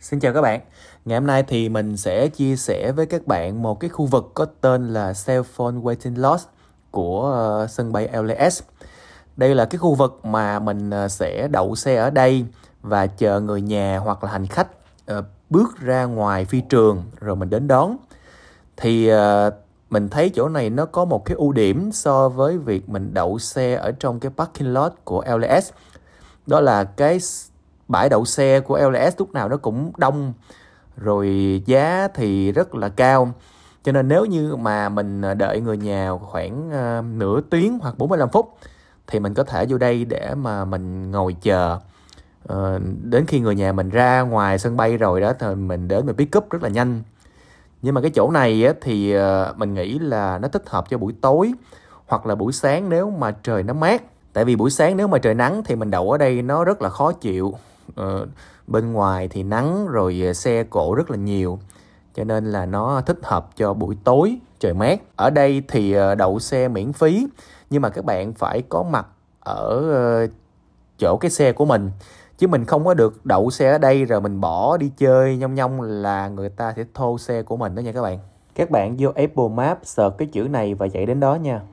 Xin chào các bạn. Ngày hôm nay thì mình sẽ chia sẻ với các bạn một cái khu vực có tên là Cell Phone Waiting Lot của ờ, sân bay LAX. Đây là cái khu vực mà mình ờ, sẽ đậu xe ở đây và chờ người nhà hoặc là hành khách ờ, bước ra ngoài phi trường rồi mình đến đón. Thì mình thấy chỗ này nó có một cái ưu điểm so với việc mình đậu xe ở trong cái parking lot của LAX. Đó là cái bãi đậu xe của LS lúc nào nó cũng đông rồi giá thì rất là cao cho nên nếu như mà mình à, đợi người nhà khoảng à, nửa tiếng hoặc 45 phút thì mình có thể vô đây để mà mình ngồi chờ ờ, đến khi người nhà mình ra ngoài sân bay rồi đó thì mình đến mình pick up rất là nhanh nhưng mà cái chỗ này á, thì à, mình nghĩ là nó thích hợp cho buổi tối hoặc là buổi sáng nếu mà trời nó mát tại vì buổi sáng nếu mà trời nắng thì mình đậu ở đây nó rất là khó chịu ờ, bên ngoài thì nắng rồi ờ, xe cộ rất là nhiều cho nên là nó thích hợp cho buổi tối trời mát ở đây thì ờ, đậu xe miễn phí nhưng mà các bạn phải có mặt ở ờ, chỗ cái xe của mình chứ mình không có được đậu xe ở đây rồi mình bỏ đi chơi nhong nhong là người ta sẽ thô xe của mình đó nha các bạn các bạn vô Apple Maps search cái chữ này và chạy đến đó nha